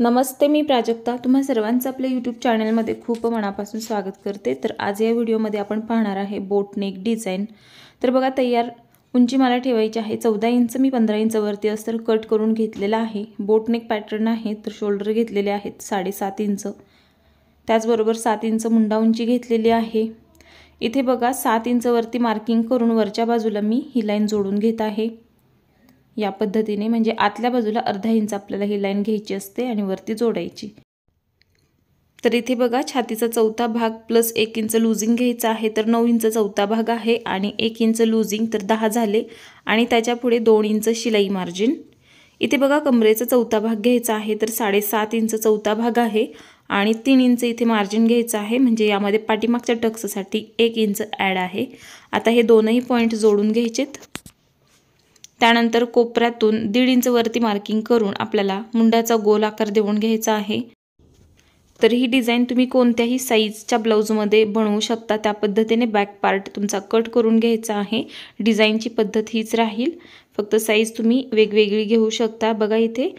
नमस्ते मी प्राजक्ता तुम्हा सर्वांचं आपल्या यूट्यूब चॅनलमध्ये खूप मनापासून स्वागत करते तर आज या व्हिडिओमध्ये आपण पाहणार आहे बोटनेक डिझाईन तर बघा तयार उंची मला ठेवायची आहे चौदा इंच मी पंधरा इंचवरती अस्तर कट करून घेतलेला आहे बोटनेक पॅटर्न आहे तर शोल्डर घेतलेले आहेत साडेसात इंच त्याचबरोबर सात इंच मुंडा उंची घेतलेली आहे इथे बघा सात इंचवरती मार्किंग करून वरच्या बाजूला मी ही लाईन जोडून घेत आहे या पद्धतीने म्हणजे आतल्या बाजूला अर्धा इंच आपल्याला ही लाईन घ्यायची असते आणि वरती जोडायची तर इथे बघा छातीचा चौथा भाग प्लस एक इंच लुझिंग घ्यायचा आहे तर नऊ इंच चौथा भाग आहे आणि एक इंच लुझिंग तर दहा झाले आणि त्याच्यापुढे दोन इंच शिलाई मार्जिन इथे बघा कमरेचा चौथा भाग घ्यायचा आहे तर साडेसात इंच चौथा भाग आहे आणि तीन इंच इथे मार्जिन घ्यायचं आहे म्हणजे यामध्ये पाठीमागच्या टक्ससाठी एक इंच ॲड आहे आता हे दोनही पॉईंट जोडून घ्यायचेत त्यानंतर कोपऱ्यातून दीड इंचवरती मार्किंग करून आपल्याला मुंड्याचा गोल आकार देऊन घ्यायचा आहे तर ही डिझाईन तुम्ही कोणत्याही साईजच्या ब्लाऊजमध्ये बनवू शकता त्या पद्धतीने बॅक पार्ट तुमचा कट करून घ्यायचा आहे डिझाईनची पद्धत हीच राहील फक्त साईज तुम्ही वेगवेगळी घेऊ शकता बघा इथे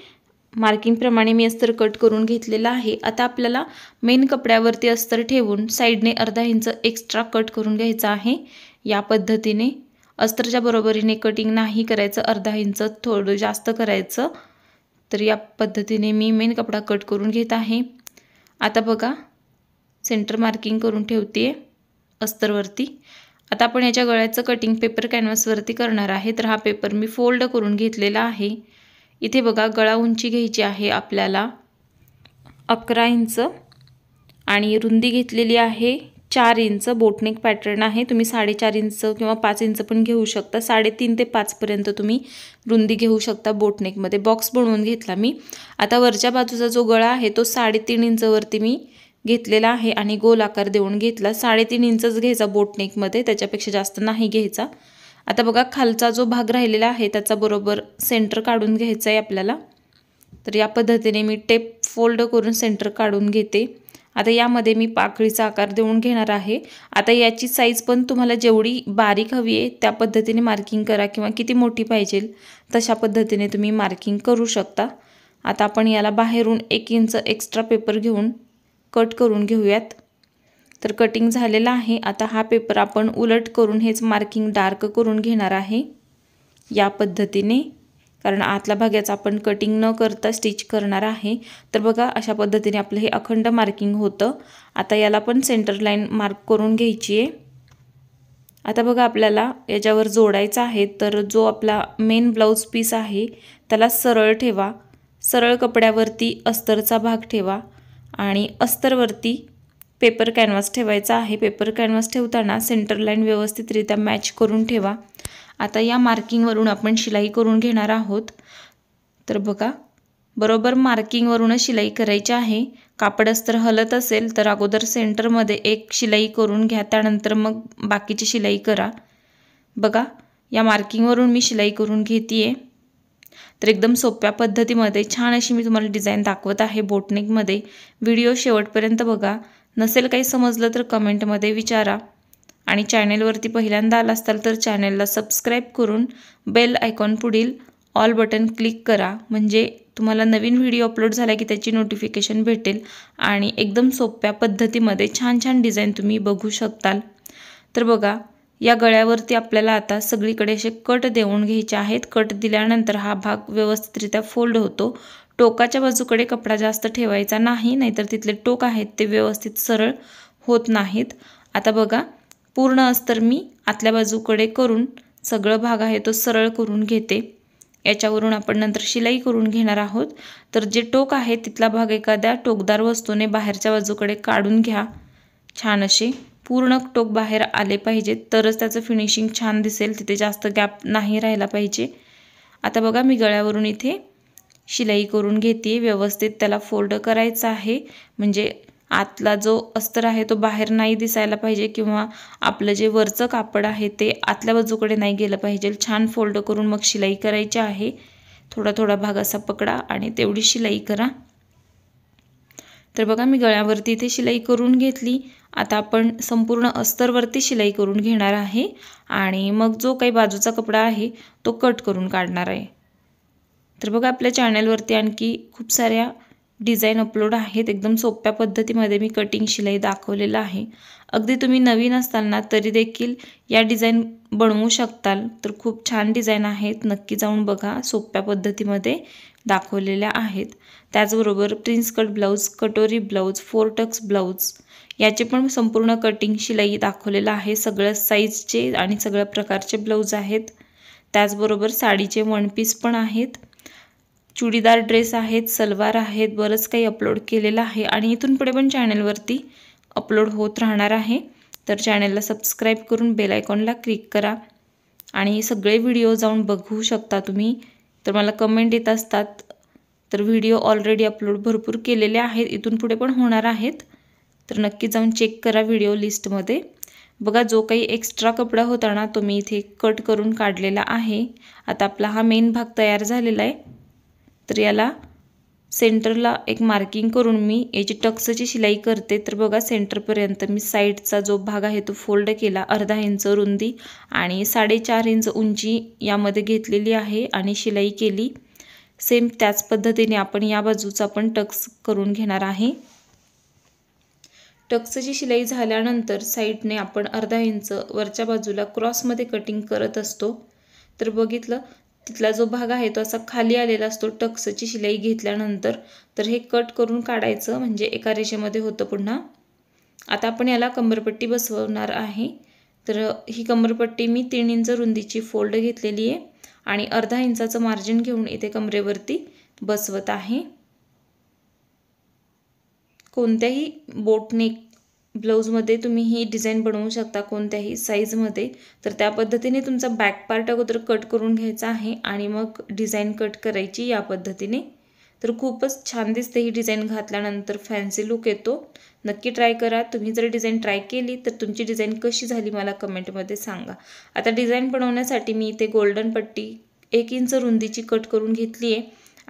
मार्किंगप्रमाणे मी अस्तर कट करून घेतलेला आहे आता आपल्याला मेन कपड्यावरती अस्तर ठेवून साईडने अर्धा इंच एक्स्ट्रा कट करून घ्यायचा आहे या पद्धतीने अस्तरच्या बरोबरीने कटिंग नाही करायचं अर्धा इंच थोडं जास्त करायचं तर या पद्धतीने मी मेन कपडा कट करून घेत आहे आता बघा सेंटर मार्किंग करून ठेवते अस्तरवरती आता आपण याच्या गळ्याचं कटिंग पेपर कॅनव्हसवरती करणार आहे तर हा पेपर मी फोल्ड करून घेतलेला आहे इथे बघा गळा उंची घ्यायची आहे आपल्याला अकरा इंच आणि रुंदी घेतलेली आहे चार इंच बोटनेक पॅटर्न आहे तुम्ही साडेचार इंच किंवा पाच इंच पण घेऊ शकता साडेतीन ते पाचपर्यंत तुम्ही रुंदी घेऊ शकता बोटनेकमध्ये बॉक्स बनवून घेतला मी आता वरच्या बाजूचा जो गळा आहे तो साडेतीन इंचवरती मी घेतलेला आहे आणि गोल आकार देऊन घेतला साडेतीन इंचच घ्यायचा बोटनेकमध्ये त्याच्यापेक्षा जास्त नाही घ्यायचा आता बघा खालचा जो भाग राहिलेला आहे त्याचा बरोबर सेंटर काढून घ्यायचा आहे आपल्याला तर या पद्धतीने मी टेप फोल्ड करून सेंटर काढून घेते आता यामध्ये मी पाकळीचा आकार देऊन घेणार आहे आता याची साईज पण तुम्हाला जेवढी बारीक हवी आहे त्या पद्धतीने मार्किंग करा किंवा किती मोठी पाहिजे तशा पद्धतीने तुम्ही मार्किंग करू शकता आता आपण याला बाहेरून एक इंच एक्स्ट्रा पेपर घेऊन कट करून घेऊयात तर कटिंग झालेला आहे आता हा पेपर आपण उलट करून हेच मार्किंग डार्क करून घेणार आहे या पद्धतीने कारण आतला भाग याचा आपण कटिंग न करता स्टिच करणार आहे तर बघा अशा पद्धतीने आपलं हे अखंड मार्किंग होतं आता याला पण सेंटर लाईन मार्क करून घ्यायची आहे आता बघा आपल्याला याच्यावर जोडायचा आहे तर जो आपला मेन ब्लाऊज पीस आहे त्याला सरळ ठेवा सरळ कपड्यावरती अस्तरचा भाग ठेवा आणि अस्तरवरती पेपर कॅनव्हास ठेवायचा आहे पेपर कॅनव्हास ठेवताना सेंटर लाईन व्यवस्थितरित्या मॅच करून ठेवा आता या मार्किंगवरून आपण शिलाई करून घेणार आहोत तर बघा बरोबर मार्किंगवरूनच शिलाई करायची आहे कापडच तर हलत असेल तर अगोदर सेंटरमध्ये एक शिलाई करून घ्या त्यानंतर मग बाकीची शिलाई करा बघा या मार्किंगवरून मी शिलाई करून घेते आहे तर एकदम सोप्या पद्धतीमध्ये छान अशी मी तुम्हाला डिझाईन दाखवत आहे बोटनेकमध्ये व्हिडिओ शेवटपर्यंत बघा नसेल काही समजलं तर कमेंटमध्ये विचारा आणि चॅनेलवरती पहिल्यांदा आला असाल तर चॅनेलला सबस्क्राईब करून बेल आयकॉन पुढील ऑल बटन क्लिक करा म्हणजे तुम्हाला नवीन व्हिडिओ अपलोड झाला की त्याची नोटिफिकेशन भेटेल आणि एकदम सोप्या पद्धतीमध्ये छान छान डिझाईन तुम्ही बघू शकताल तर बघा या गळ्यावरती आपल्याला आता सगळीकडे असे कट देऊन घ्यायचे आहेत कट दिल्यानंतर हा भाग व्यवस्थितरित्या फोल्ड होतो टोकाच्या बाजूकडे कपडा जास्त ठेवायचा नाही नाहीतर तिथले टोक आहेत ते व्यवस्थित सरळ होत नाहीत आता बघा पूर्ण अस्तर मी आतल्या बाजूकडे करून सगळं भाग आहे तो सरळ करून घेते याच्यावरून आपण नंतर शिलाई करून घेणार आहोत तर जे टोक आहे तिथला भाग एखाद्या टोकदार वस्तूने बाहेरच्या बाजूकडे काढून घ्या छान असे पूर्ण टोक बाहेर आले पाहिजे तरच त्याचं फिनिशिंग छान दिसेल तिथे जास्त गॅप नाही राहिला पाहिजे आता बघा मी गळ्यावरून इथे शिलाई करून घेते व्यवस्थित त्याला फोल्ड करायचं आहे म्हणजे आतला जो अस्तर आहे तो बाहेर नाही दिसायला पाहिजे किंवा आपलं जे वरचं कापड आहे ते आतल्या बाजूकडे नाही गेलं पाहिजे छान फोल्ड करून मग शिलाई करायची आहे थोडा थोडा भाग असा पकडा आणि तेवढी शिलाई करा तर बघा मी गळ्यावरती इथे शिलाई करून घेतली आता आपण संपूर्ण अस्तरवरती शिलाई करून घेणार आहे आणि मग जो काही बाजूचा कपडा आहे तो कट करून काढणार आहे तर बघा आपल्या चॅनलवरती आणखी खूप साऱ्या डिझाईन अपलोड आहेत एकदम सोप्या पद्धतीमध्ये मी कटिंग शिलाई दाखवलेलं आहे अगदी तुम्ही नवीन असताना तरी देखील या डिझाईन बनवू शकताल तर खूप छान डिझाईन आहेत नक्की जाऊन बघा सोप्या पद्धतीमध्ये दाखवलेल्या आहेत त्याचबरोबर prince cut blouse katori blouse four tucks blouse याचे पण संपूर्ण कटिंग शिलाई दाखवलेलं आहे सगळ्या साईजचे आणि सगळ्या प्रकारचे ब्लाऊज आहेत त्याचबरोबर साडीचे वन पीस पण आहेत चुडीदार ड्रेस आहेत सलवार आहेत बरंच काही अपलोड केलेलं आहे आणि इथून पुढे पण चॅनलवरती अपलोड होत राहणार आहे तर चॅनलला सबस्क्राईब करून बेल आयकॉनला क्लिक करा आणि सगळे व्हिडिओ जाऊन बघू शकता तुम्ही तर मला कमेंट येत असतात तर व्हिडिओ ऑलरेडी अपलोड भरपूर केलेले आहेत इथून पुढे पण होणार आहेत तर नक्की जाऊन चेक करा व्हिडिओ लिस्टमध्ये बघा जो काही एक्स्ट्रा कपडा होता ना तो मी इथे कट करून काढलेला आहे आता आपला हा मेन भाग तयार झालेला आहे तर याला सेंटरला एक मार्किंग करून मी याची टक्सची शिलाई करते तर बघा सेंटरपर्यंत मी साईडचा जो भाग आहे तो फोल्ड केला अर्धा इंच रुंदी आणि साडेचार इंच उंची यामध्ये घेतलेली आहे आणि शिलाई केली सेम त्याच पद्धतीने आपण या बाजूचा पण टक्स करून घेणार आहे टक्सची शिलाई झाल्यानंतर साईडने आपण अर्धा इंच वरच्या बाजूला क्रॉसमध्ये कटिंग करत असतो तर बघितलं तिथला जो भाग आहे तो असा खाली आलेला असतो टक्सची शिलाई घेतल्यानंतर तर हे कट करून काढायचं म्हणजे एका रेषेमध्ये होतं पुन्हा आता आपण याला कंबरपट्टी बसवणार आहे तर ही कंबरपट्टी मी तीन इंच रुंदीची फोल्ड घेतलेली आहे आणि अर्धा इंचाचं मार्जिन घेऊन इथे कमरेवरती बसवत आहे कोणत्याही बोटने ब्लाऊजमध्ये तुम्ही ही डिझाईन बनवू शकता कोणत्याही साईजमध्ये तर त्या पद्धतीने तुमचा बॅक पार्ट अगोदर कट करून घ्यायचा आहे आणि मग डिझाईन कट करायची या पद्धतीने तर खूपच छान दिसते ही डिझाईन घातल्यानंतर फॅन्सी लुक येतो नक्की ट्राय करा तुम्ही जर डिझाईन ट्राय केली तर तुमची डिझाईन कशी झाली मला कमेंटमध्ये सांगा आता डिझाईन बनवण्यासाठी मी इथे गोल्डन पट्टी एक इंच रुंदीची कट करून घेतली आहे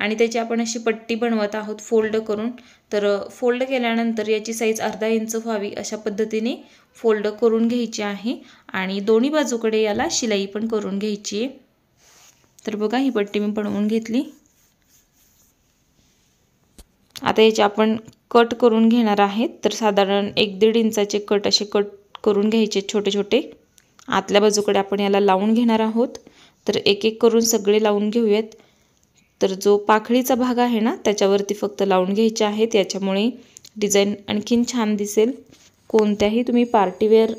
आणि त्याची आपण अशी पट्टी बनवत आहोत फोल्ड करून तर फोल्ड केल्यानंतर याची साईज अर्धा इंच व्हावी अशा पद्धतीने फोल्ड करून घ्यायची आहे आणि दोन्ही बाजूकडे याला शिलाई पण करून घ्यायची आहे तर बघा ही पट्टी मी बनवून घेतली आता याची आपण कट करून घेणार आहेत तर साधारण एक दीड इंचाचे कट असे कट करून घ्यायचे छोटे छोटे आतल्या बाजूकडे आपण याला लावून घेणार आहोत तर एक एक करून सगळे लावून घेऊयात तर जो पाखळीचा भाग आहे ना त्याच्यावरती फक्त लावून घ्यायचे आहेत याच्यामुळे डिझाईन आणखीन छान दिसेल कोणत्याही तुम्ही पार्टीवेअर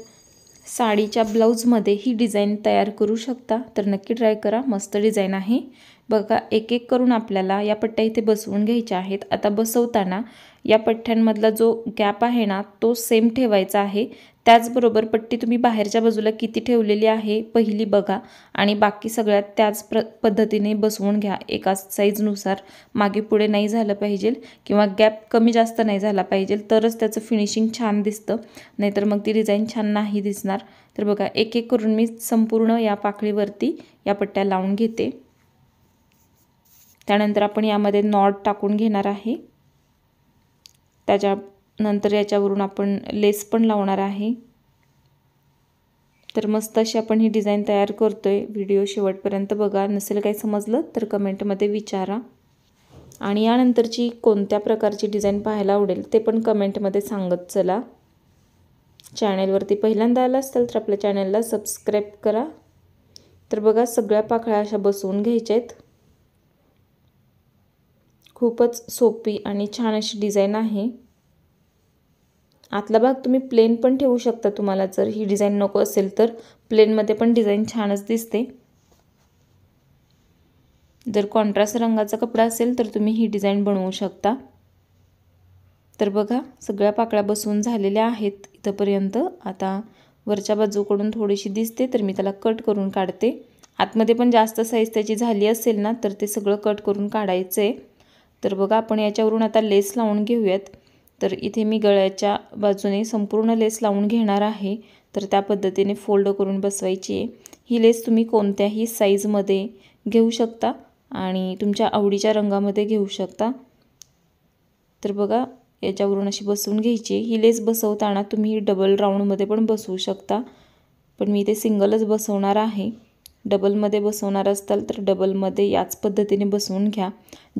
साडीच्या ब्लाऊजमध्ये ही डिझाईन तयार करू शकता तर नक्की ट्राय करा मस्त डिझाईन आहे बघा एक एक करून आपल्याला या पट्ट्या इथे बसवून घ्यायच्या आहेत आता बसवताना या पट्ट्यांमधला जो गॅप आहे ना तो सेम ठेवायचा आहे त्याचबरोबर पट्टी तुम्ही बाहेरच्या बाजूला किती ठेवलेली आहे पहिली बघा आणि बाकी सगळ्यात त्याच प्र पद्धतीने बसवून घ्या एका साईजनुसार मागे पुढे नाही झालं पाहिजे किंवा गॅप कमी जास्त नाही झाला पाहिजे तरच त्याचं फिनिशिंग छान दिसतं नाहीतर मग ती डिझाईन छान नाही दिसणार तर बघा एक एक करून मी संपूर्ण या पाखळीवरती या पट्ट्या लावून घेते त्यानंतर आपण यामध्ये नॉट टाकून घेणार आहे त्याच्यानंतर याच्यावरून आपण लेस पण लावणार आहे तर मस्त अशी आपण ही डिझाईन तयार करतो आहे व्हिडिओ शेवटपर्यंत बघा नसेल काही समजलं तर कमेंटमध्ये विचारा आणि यानंतरची कोणत्या प्रकारची डिझाईन पाहायला आवडेल ते पण कमेंटमध्ये सांगत चला चॅनेलवरती पहिल्यांदा आला असेल तर आपल्या चॅनेलला सबस्क्राईब करा तर बघा सगळ्या पाखळ्या अशा बसवून घ्यायच्या आहेत खूपच सोपी आणि छान अशी डिझाईन आहे आतला भाग तुम्ही प्लेन पण ठेवू शकता तुम्हाला जर ही डिझाईन नको असेल तर प्लेनमध्ये पण डिझाईन छानच दिसते जर कॉन्ट्रास्ट रंगाचा कपडा असेल तर तुम्ही ही डिझाईन बनवू शकता तर बघा सगळ्या पाकळ्या बसवून झालेल्या आहेत इथंपर्यंत आता वरच्या बाजूकडून थोडीशी दिसते तर मी त्याला कट करून काढते आतमध्ये पण जास्त साईज त्याची झाली असेल ना तर ते सगळं कट करून काढायचं आहे तर बघा आपण याच्यावरून आता लेस लावून घेऊयात तर इथे मी गळ्याच्या बाजूने संपूर्ण लेस लावून घेणार आहे तर त्या पद्धतीने फोल्ड करून बसवायची आहे ही लेस तुम्ही कोणत्याही साईजमध्ये घेऊ शकता आणि तुमच्या आवडीच्या रंगामध्ये घेऊ शकता तर बघा याच्यावरून अशी बसवून घ्यायची ही लेस बसवताना तुम्ही डबल राऊंडमध्ये पण बसवू शकता पण मी इथे सिंगलच बसवणार आहे डबलमध्ये बसवणार असाल तर डबलमध्ये याच पद्धतीने बसवून घ्या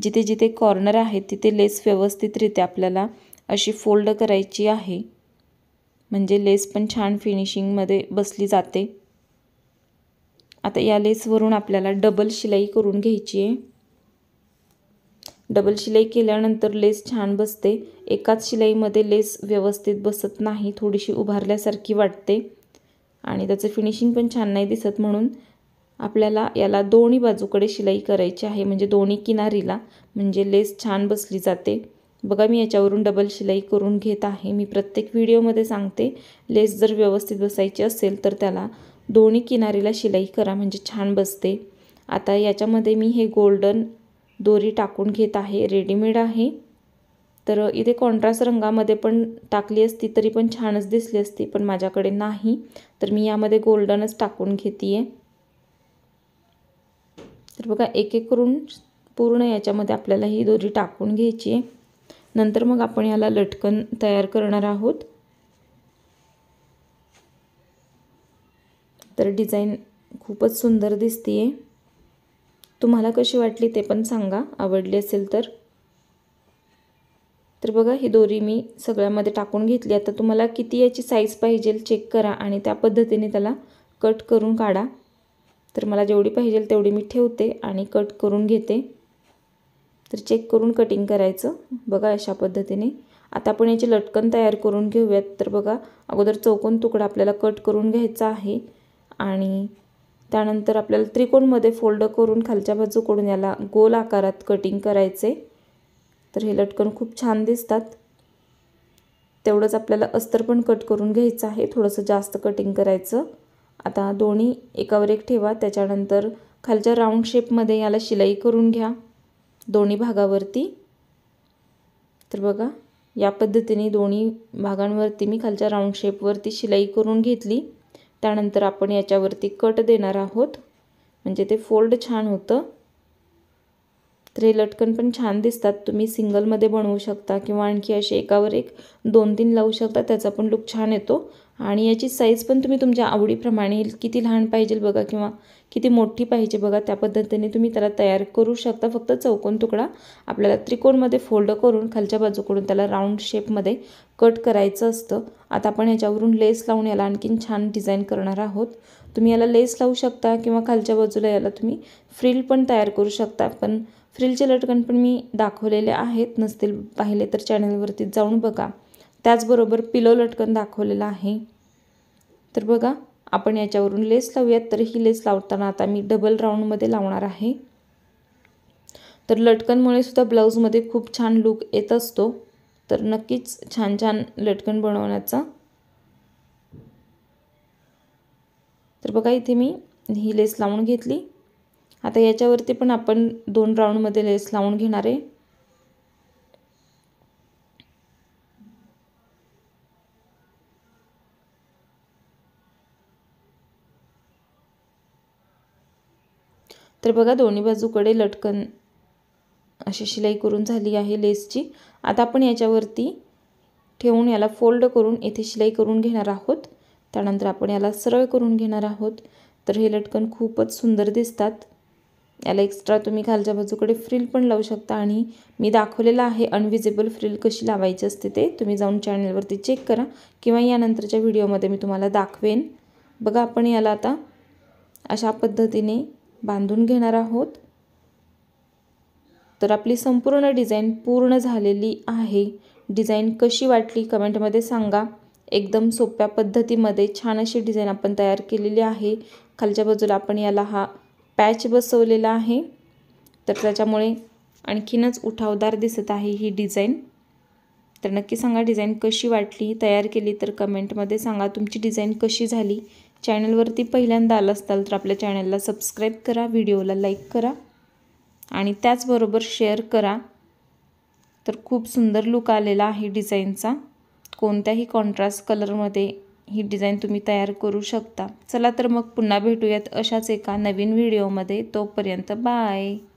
जिथे जिथे कॉर्नर आहेत तिथे लेस व्यवस्थितरित्या आपल्याला अशी फोल्ड करायची आहे म्हणजे लेस पण छान फिनिशिंगमध्ये बसली जाते आता या लेसवरून आपल्याला डबल शिलाई करून घ्यायची आहे डबल शिलाई केल्यानंतर लेस छान बसते एकाच शिलाईमध्ये लेस व्यवस्थित बसत नाही थोडीशी उभारल्यासारखी वाटते आणि त्याचं फिनिशिंग पण छान नाही दिसत म्हणून आपल्याला याला दोन्ही बाजूकडे शिलाई करायची आहे म्हणजे दोन्ही किनारीला म्हणजे लेस छान बसली जाते बघा मी याच्यावरून डबल शिलाई करून घेत आहे मी प्रत्येक व्हिडिओमध्ये सांगते लेस जर व्यवस्थित बसायची असेल तर त्याला दोन्ही किनारीला शिलाई करा म्हणजे छान बसते आता याच्यामध्ये मी हे गोल्डन दोरी टाकून घेत आहे रेडीमेड आहे तर इथे कॉन्ट्रास्ट रंगामध्ये पण टाकली असती तरी पण छानच दिसली असती पण माझ्याकडे नाही तर मी यामध्ये गोल्डनच टाकून घेते आहे तर बघा एक एक करून पूर्ण याच्यामध्ये आपल्याला ही दोरी टाकून घ्यायची आहे नंतर मग आपण याला लटकन तयार करणार आहोत तर डिझाईन खूपच सुंदर दिसते आहे तुम्हाला कशी वाटली ते पण सांगा आवडली असेल तर तर बघा ही दोरी मी सगळ्यामध्ये टाकून घेतली आता तुम्हाला किती याची साईज पाहिजे चेक करा आणि त्या पद्धतीने त्याला कट करून काढा तर मला जेवढी पाहिजे तेवढी मी ठेवते आणि कट करून घेते तर चेक करून कटिंग करायचं बघा अशा पद्धतीने आता आपण याची लटकन तयार करून घेऊयात तर बघा अगोदर चौकोन तुकडा आपल्याला कट करून घ्यायचा आहे आणि त्यानंतर आपल्याला त्रिकोणमध्ये फोल्ड करून खालच्या बाजूकडून याला गोल आकारात कटिंग करायचे तर हे लटकन खूप छान दिसतात तेवढंच आपल्याला अस्तर पण कट करून घ्यायचं आहे थोडंसं जास्त कटिंग करायचं आता दोन्ही एकावर एक ठेवा त्याच्यानंतर खालच्या राऊंड शेपमध्ये याला शिलाई करून घ्या दोन्ही भागावरती तर बघा या पद्धतीने दोन्ही भागांवरती मी खालच्या राऊंड शेपवरती शिलाई करून घेतली त्यानंतर आपण याच्यावरती कट देणार आहोत म्हणजे ते फोल्ड छान होतं तर हे लटकन पण छान दिसतात तुम्ही सिंगलमध्ये बनवू शकता किंवा आणखी असे एकावर एक दोन तीन लावू शकता त्याचा पण लुक छान येतो आणि याची साईज पण तुम्ही तुमच्या आवडीप्रमाणे किती लहान पाहिजे बघा किंवा किती मोठी पाहिजे बघा त्या पद्धतीने तुम्ही त्याला तयार करू शकता फक्त चौकोन तुकडा आपल्याला त्रिकोणमध्ये फोल्ड करून खालच्या बाजूकडून त्याला राऊंड शेपमध्ये कट करायचं असतं आता आपण ह्याच्यावरून लेस लावून याला आणखीन छान डिझाईन करणार आहोत तुम्ही याला लेस लावू शकता किंवा खालच्या बाजूला याला तुम्ही फ्रिल पण तयार करू शकता पण फ्रिलचे लटकन पण मी दाखवलेले आहेत नसतील पाहिले तर चॅनलवरती जाऊन बघा त्याचबरोबर पिलो लटकन दाखवलेलं आहे तर बघा आपण याच्यावरून लेस लावूयात तर ही लेस लावताना आता मी डबल राऊंडमध्ये लावणार आहे तर लटकनमुळे सुद्धा ब्लाऊजमध्ये खूप छान लूक येत असतो तर नक्कीच छान छान लटकन बनवण्याचा तर बघा इथे मी ही लेस लावून घेतली आता याच्यावरती पण आपण दोन राऊंडमध्ये लेस लावून घेणार आहे तर बघा दोन्ही बाजूकडे लटकन अशी शिलाई करून झाली आहे लेसची आता आपण याच्यावरती ठेवून याला फोल्ड करून येथे शिलाई करून घेणार आहोत त्यानंतर आपण याला सरळ करून घेणार आहोत तर हे लटकन खूपच सुंदर दिसतात याला एक्स्ट्रा तुम्ही खालच्या बाजूकडे फ्रिल पण लावू शकता आणि मी दाखवलेला आहे अनविजेबल फ्रिल कशी लावायची असते ते तुम्ही जाऊन चॅनलवरती चेक करा किंवा यानंतरच्या व्हिडिओमध्ये मी तुम्हाला दाखवेन बघा आपण याला आता अशा पद्धतीने बांधून घेणार आहोत तर आपली संपूर्ण डिझाईन पूर्ण झालेली आहे डिझाईन कशी वाटली कमेंटमध्ये सांगा एकदम सोप्या पद्धतीमध्ये छान अशी डिझाईन आपण तयार केलेली आहे खालच्या बाजूला आपण याला हा पॅच बसवलेला आहे तर त्याच्यामुळे आणखीनच उठावदार दिसत आहे ही डिझाईन तर नक्की सांगा डिझाईन कशी वाटली तयार केली तर कमेंटमध्ये सांगा तुमची डिझाईन कशी झाली चॅनलवरती पहिल्यांदा आला असताल तर आपल्या चॅनलला सबस्क्राईब करा व्हिडिओला लाईक करा आणि त्याचबरोबर शेअर करा तर खूप सुंदर लुक आलेला आहे डिझाईनचा कोणत्याही कॉन्ट्रास्ट कलरमध्ये ही डिझाईन तुम्ही तयार करू शकता चला तर मग पुन्हा भेटूयात अशाच एका नवीन व्हिडिओमध्ये तोपर्यंत बाय